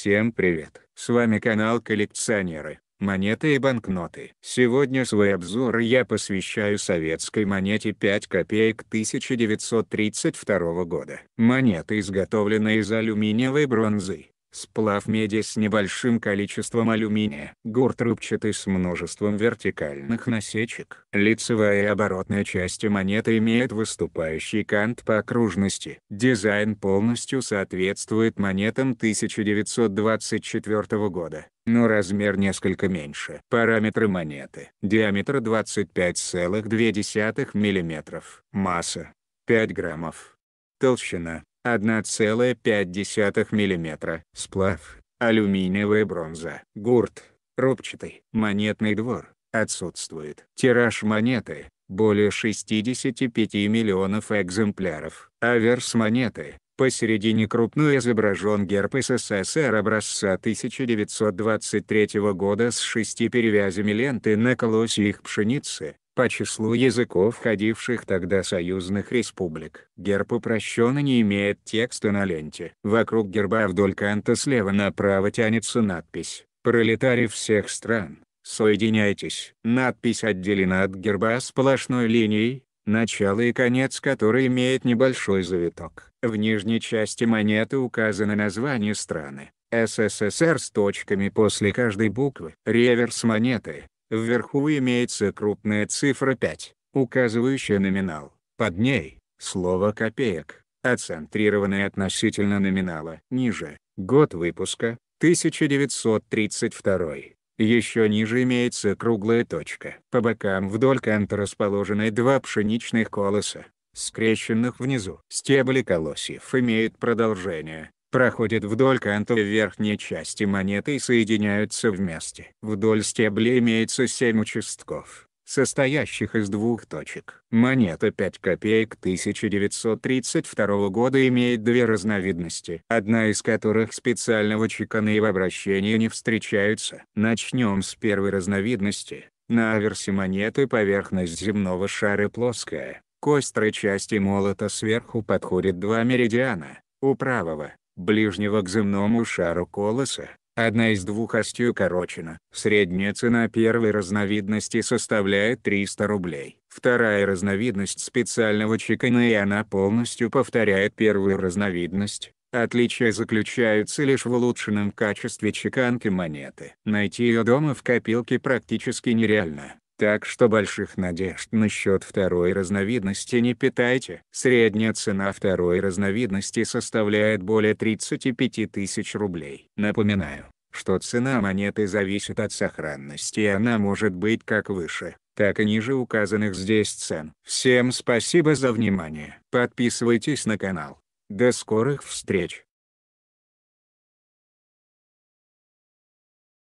Всем привет! С вами канал Коллекционеры, монеты и банкноты. Сегодня свой обзор я посвящаю советской монете 5 копеек 1932 года. Монета изготовлена из алюминиевой бронзы сплав меди с небольшим количеством алюминия, горд рубчатый с множеством вертикальных насечек. Лицевая и оборотная части монеты имеют выступающий кант по окружности. Дизайн полностью соответствует монетам 1924 года, но размер несколько меньше. Параметры монеты. Диаметр 25,2 мм. Масса 5 граммов. Толщина 1,5 мм. Сплав. Алюминиевая бронза. Гурт. Рубчатый. Монетный двор. Отсутствует. Тираж монеты. Более 65 миллионов экземпляров. Аверс монеты. Посередине крупно изображен герб СССР образца 1923 года с шести перевязями ленты на колосьях пшеницы, по числу языков входивших тогда союзных республик. Герб упрощенно не имеет текста на ленте. Вокруг герба вдоль канта слева направо тянется надпись «Пролетарий всех стран, соединяйтесь». Надпись отделена от герба сплошной линией, начало и конец которой имеет небольшой завиток. В нижней части монеты указано название страны. СССР с точками после каждой буквы. Реверс монеты Вверху имеется крупная цифра 5, указывающая номинал, под ней – слово «копеек», оцентрированное относительно номинала. Ниже – год выпуска, 1932. Еще ниже имеется круглая точка. По бокам вдоль канта расположены два пшеничных колоса, скрещенных внизу. Стебли колосьев имеют продолжение, проходят вдоль канта верхней части монеты и соединяются вместе. Вдоль стебля имеется 7 участков, состоящих из двух точек. Монета 5 копеек 1932 года имеет две разновидности, одна из которых специального чекана и в обращении не встречаются. Начнем с первой разновидности. На аверсе монеты поверхность земного шара плоская, к острой части молота сверху подходит два меридиана, у правого ближнего к земному шару колоса, одна из двух остью корочена. Средняя цена первой разновидности составляет 300 рублей. Вторая разновидность специального чекана и она полностью повторяет первую разновидность. Отличия заключаются лишь в улучшенном качестве чеканки монеты. Найти ее дома в копилке практически нереально. Так что больших надежд насчет второй разновидности не питайте. Средняя цена второй разновидности составляет более 35 тысяч рублей. Напоминаю, что цена монеты зависит от сохранности и она может быть как выше, так и ниже указанных здесь цен. Всем спасибо за внимание. Подписывайтесь на канал. До скорых встреч!